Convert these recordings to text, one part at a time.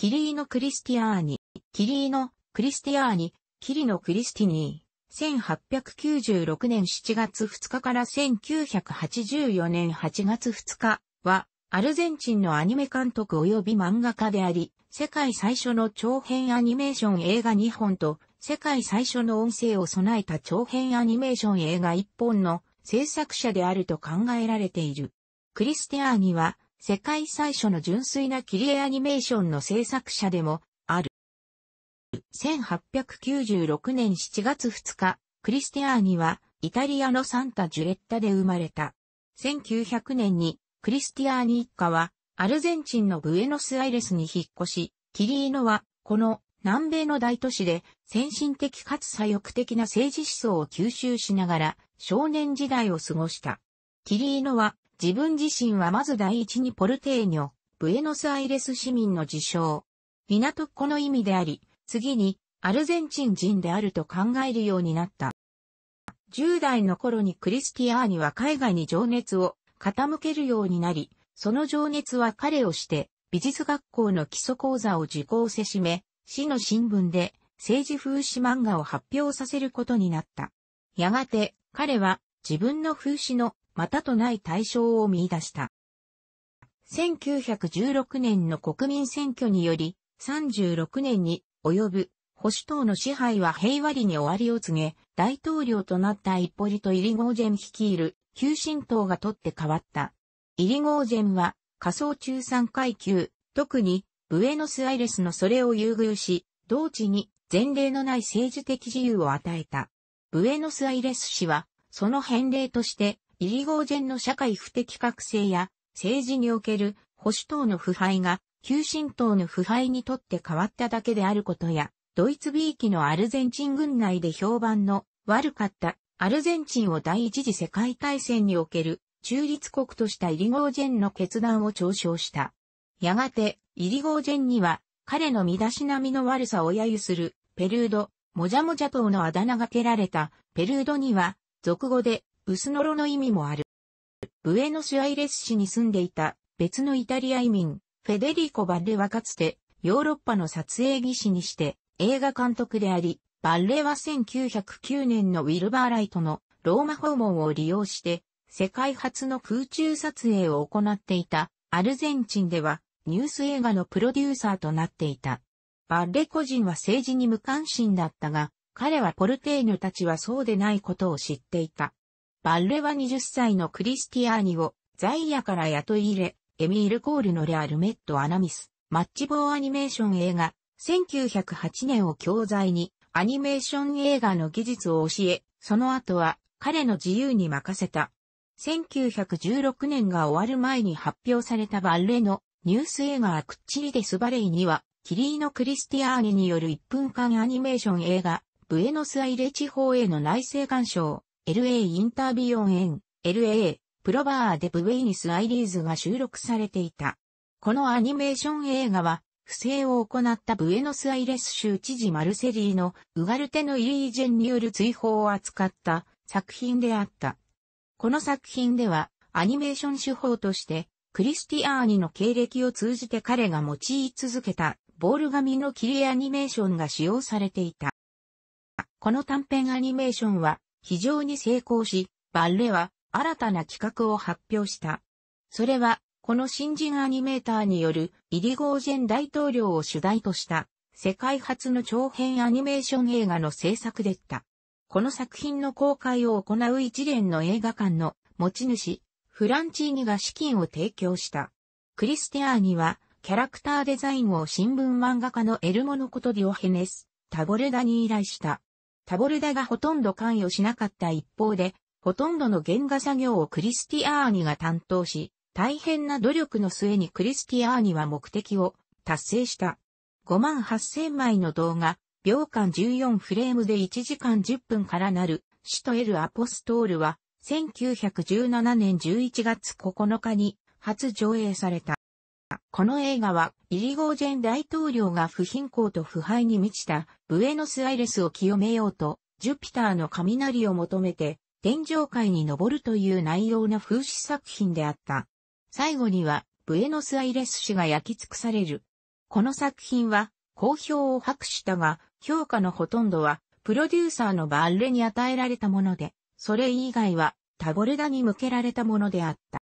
キリーノ・クリスティアーニ、キリーノ・クリスティアーニ、キリノ・クリスティニー。1896年7月2日から1984年8月2日は、アルゼンチンのアニメ監督及び漫画家であり、世界最初の長編アニメーション映画2本と、世界最初の音声を備えた長編アニメーション映画1本の制作者であると考えられている。クリスティアーニは、世界最初の純粋な切り絵アニメーションの制作者でもある。1896年7月2日、クリスティアーニはイタリアのサンタ・ジュレッタで生まれた。1900年にクリスティアーニ一家はアルゼンチンのブエノスアイレスに引っ越し、キリーノはこの南米の大都市で先進的かつ左翼的な政治思想を吸収しながら少年時代を過ごした。キリーノは自分自身はまず第一にポルテーニョ、ブエノスアイレス市民の自称。港っ子の意味であり、次にアルゼンチン人であると考えるようになった。10代の頃にクリスティアーニは海外に情熱を傾けるようになり、その情熱は彼をして美術学校の基礎講座を受講せしめ、市の新聞で政治風刺漫画を発表させることになった。やがて彼は自分の風刺のまたとない対象を見出した。1916年の国民選挙により、36年に及ぶ保守党の支配は平和裏に終わりを告げ、大統領となった一ポリとイリゴージェン率いる旧新党が取って変わった。イリゴージェンは仮想中産階級、特にブエノスアイレスのそれを優遇し、同地に前例のない政治的自由を与えた。ブエノスアイレス氏は、その返礼として、イリゴージェンの社会不適格性や政治における保守党の腐敗が旧進党の腐敗にとって変わっただけであることや、ドイツ B 期のアルゼンチン軍内で評判の悪かったアルゼンチンを第一次世界大戦における中立国としたイリゴージェンの決断を嘲笑した。やがて、イリゴージェンには彼の身だしなみの悪さを揶揄するペルード、もじゃもじゃ党のあだ名がけられたペルードには、俗語で薄のろの意味もある。ブエノスアイレス市に住んでいた別のイタリア移民、フェデリコ・バッレはかつてヨーロッパの撮影技師にして映画監督であり、バッレは1909年のウィルバーライトのローマ訪問を利用して世界初の空中撮影を行っていたアルゼンチンではニュース映画のプロデューサーとなっていた。バッレ個人は政治に無関心だったが、彼はポルテーヌたちはそうでないことを知っていた。バッレは20歳のクリスティアーニをザイアから雇い入れ、エミール・コールのレアル・メット・アナミス、マッチ棒アニメーション映画、1908年を教材に、アニメーション映画の技術を教え、その後は彼の自由に任せた。1916年が終わる前に発表されたバッレのニュース映画クッチリデスバレイには、キリーノ・クリスティアーニによる1分間アニメーション映画、ブエノスアイレ地方への内政干渉、LA インタービオンエン、LA、プロバーデブウェイニスアイリーズが収録されていた。このアニメーション映画は、不正を行ったブエノスアイレス州知事マルセリーのウガルテのイリージェンによる追放を扱った作品であった。この作品では、アニメーション手法として、クリスティアーニの経歴を通じて彼が用い続けたボール紙の切りアニメーションが使用されていた。この短編アニメーションは非常に成功し、バッレは新たな企画を発表した。それは、この新人アニメーターによるイリゴージェン大統領を主題とした世界初の長編アニメーション映画の制作でった。この作品の公開を行う一連の映画館の持ち主、フランチーニが資金を提供した。クリスティアーニは、キャラクターデザインを新聞漫画家のエルモノコトディオヘネス、タボルダに依頼した。タボルダがほとんど関与しなかった一方で、ほとんどの原画作業をクリスティアーニが担当し、大変な努力の末にクリスティアーニは目的を達成した。5万8000枚の動画、秒間14フレームで1時間10分からなる、シトエル・アポストールは、1917年11月9日に初上映された。この映画は、イリゴージェン大統領が不貧困と腐敗に満ちた、ブエノスアイレスを清めようと、ジュピターの雷を求めて、天上界に登るという内容の風刺作品であった。最後には、ブエノスアイレス氏が焼き尽くされる。この作品は、好評を博したが、評価のほとんどは、プロデューサーのバーレに与えられたもので、それ以外は、タボレダに向けられたものであった。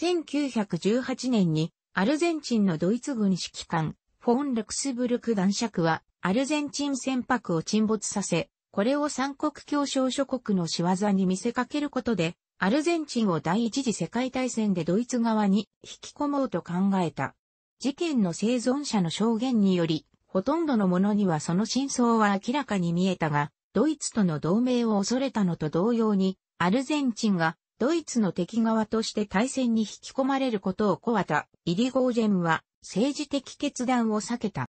1918年にアルゼンチンのドイツ軍指揮官、フォン・ルクスブルク男爵はアルゼンチン船舶を沈没させ、これを三国協商諸国の仕業に見せかけることで、アルゼンチンを第一次世界大戦でドイツ側に引き込もうと考えた。事件の生存者の証言により、ほとんどの者にはその真相は明らかに見えたが、ドイツとの同盟を恐れたのと同様に、アルゼンチンがドイツの敵側として対戦に引き込まれることを怖た、イリゴージェムは政治的決断を避けた。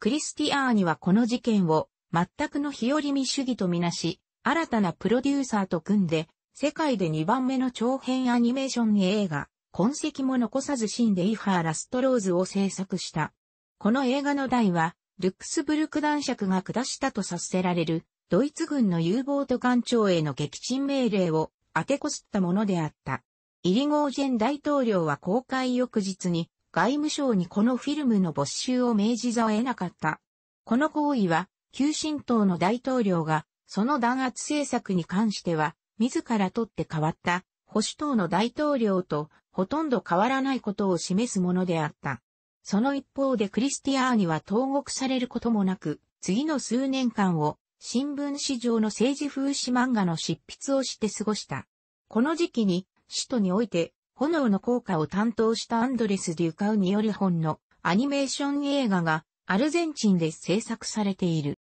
クリスティアーニはこの事件を全くの日和見主義とみなし、新たなプロデューサーと組んで、世界で2番目の長編アニメーション映画、痕跡も残さず死んでイファー・ラストローズを制作した。この映画の題は、ルックスブルク男爵が下したとさせられる、ドイツ軍の U ボート艦長への撃沈命令を当てこすったものであった。イリゴージェン大統領は公開翌日に外務省にこのフィルムの没収を命じざを得なかった。この行為は、旧新党の大統領が、その弾圧政策に関しては、自ら取って変わった、保守党の大統領と、ほとんど変わらないことを示すものであった。その一方でクリスティアーニは投獄されることもなく、次の数年間を新聞史上の政治風刺漫画の執筆をして過ごした。この時期に、首都において、炎の効果を担当したアンドレス・デュカウによる本のアニメーション映画がアルゼンチンで制作されている。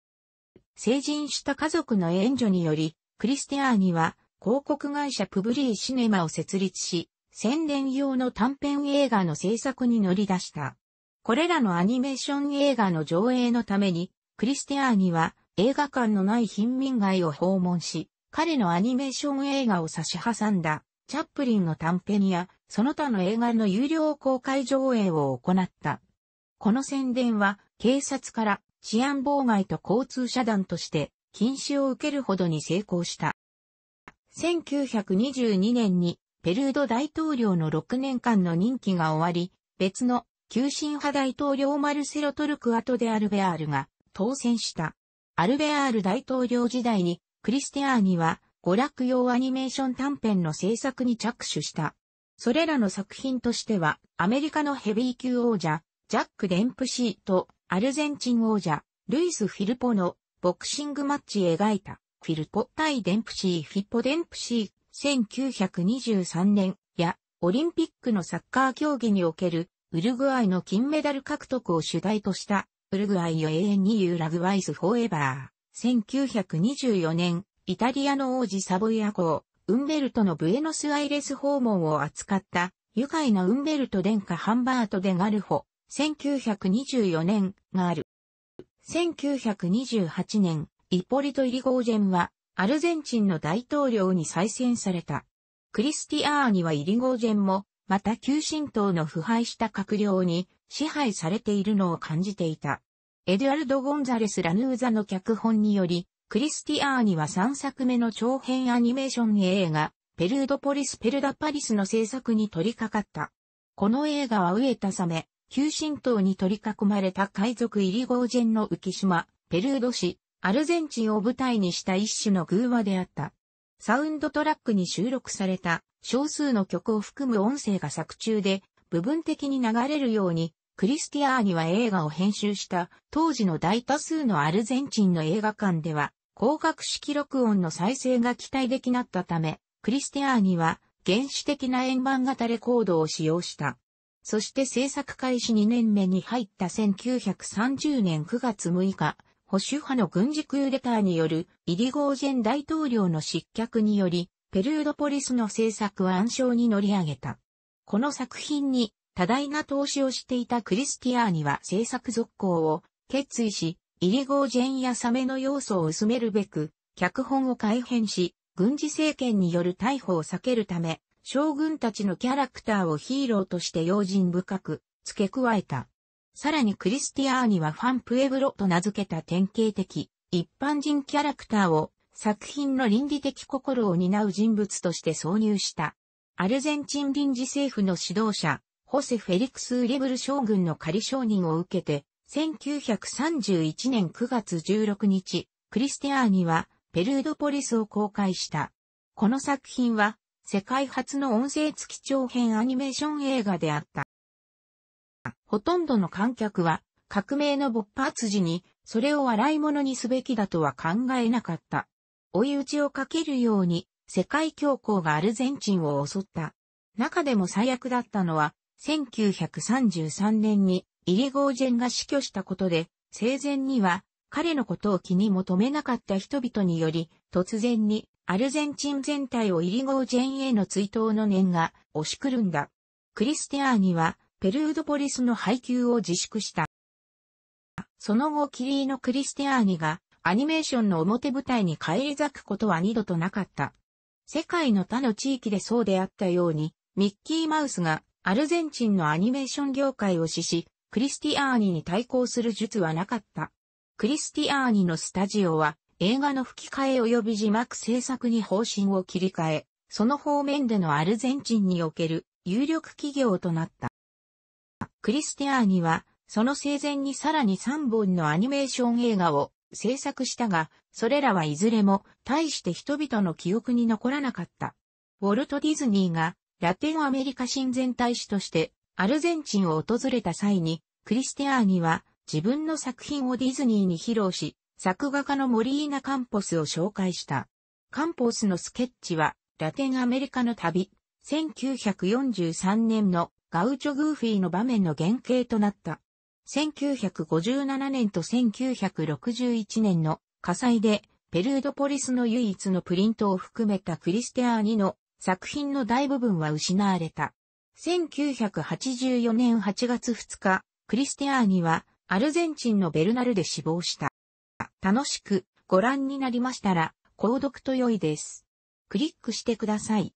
成人した家族の援助により、クリスティアーニは広告会社プブリーシネマを設立し、宣伝用の短編映画の制作に乗り出した。これらのアニメーション映画の上映のために、クリスティアーニは映画館のない貧民街を訪問し、彼のアニメーション映画を差し挟んだ、チャップリンの短編や、その他の映画の有料公開上映を行った。この宣伝は、警察から治安妨害と交通遮断として、禁止を受けるほどに成功した。1922年に、ペルード大統領の6年間の任期が終わり、別の、急進派大統領マルセロ・トルクアトデアルベアールが当選した。アルベアール大統領時代に、クリスティアーニは、娯楽用アニメーション短編の制作に着手した。それらの作品としては、アメリカのヘビー級王者、ジャック・デンプシーと、アルゼンチン王者、ルイス・フィルポの、ボクシングマッチ描いた、フィルポ対デンプシー・フィッポ・デンプシー、1923年や、オリンピックのサッカー競技における、ウルグアイの金メダル獲得を主題としたウルグアイを永遠にユーラグワイスフォーエバー。1924年、イタリアの王子サボイア公、ウンベルトのブエノスアイレス訪問を扱った、愉快なウンベルト殿下ハンバート・デ・ガルホ、1924年がある。1928年、イポリト・イリゴージェンは、アルゼンチンの大統領に再選された。クリスティアーニはイリゴージェンも、また旧神道の腐敗した閣僚に支配されているのを感じていた。エドゥアルド・ゴンザレス・ラヌーザの脚本により、クリスティアーニは3作目の長編アニメーション映画、ペルードポリス・ペルダ・パリスの制作に取り掛かった。この映画は飢えたサメ、旧神道に取り囲まれた海賊イリゴージェンの浮島、ペルード市、アルゼンチンを舞台にした一種の偶話であった。サウンドトラックに収録された少数の曲を含む音声が作中で部分的に流れるように、クリスティアーニは映画を編集した当時の大多数のアルゼンチンの映画館では、光学式録音の再生が期待できなったため、クリスティアーニは原始的な円盤型レコードを使用した。そして制作開始2年目に入った1930年9月6日、保守派の軍事クーデターによるイリゴージェン大統領の失脚により、ペルードポリスの制作は暗礁に乗り上げた。この作品に多大な投資をしていたクリスティアーニは制作続行を決意し、イリゴージェンやサメの要素を薄めるべく、脚本を改変し、軍事政権による逮捕を避けるため、将軍たちのキャラクターをヒーローとして用心深く付け加えた。さらにクリスティアーニはファンプエブロと名付けた典型的一般人キャラクターを作品の倫理的心を担う人物として挿入した。アルゼンチン臨時政府の指導者、ホセ・フェリクス・ウリブル将軍の仮承認を受けて、1931年9月16日、クリスティアーニはペルードポリスを公開した。この作品は、世界初の音声付き長編アニメーション映画であった。ほとんどの観客は、革命の勃発時に、それを笑い物にすべきだとは考えなかった。追い打ちをかけるように世界恐慌がアルゼンチンを襲った。中でも最悪だったのは、1933年にイリゴージェンが死去したことで、生前には彼のことを気に求めなかった人々により、突然にアルゼンチン全体をイリゴージェンへの追悼の念が押しくるんだ。クリスティアーニはペルードポリスの配給を自粛した。その後キリーのクリスティアーニがアニメーションの表舞台に返り咲くことは二度となかった。世界の他の地域でそうであったように、ミッキーマウスがアルゼンチンのアニメーション業界を死し、クリスティアーニに対抗する術はなかった。クリスティアーニのスタジオは映画の吹き替え及び字幕制作に方針を切り替え、その方面でのアルゼンチンにおける有力企業となった。クリスティアーニは、その生前にさらに3本のアニメーション映画を制作したが、それらはいずれも大して人々の記憶に残らなかった。ウォルト・ディズニーがラテンアメリカ親善大使としてアルゼンチンを訪れた際に、クリスティアーニは自分の作品をディズニーに披露し、作画家のモリーナ・カンポスを紹介した。カンポスのスケッチは、ラテンアメリカの旅、1943年のガウチョ・グーフィーの場面の原型となった。1957年と1961年の火災で、ペルードポリスの唯一のプリントを含めたクリステアーニの作品の大部分は失われた。1984年8月2日、クリステアーニはアルゼンチンのベルナルで死亡した。楽しくご覧になりましたら、購読と良いです。クリックしてください。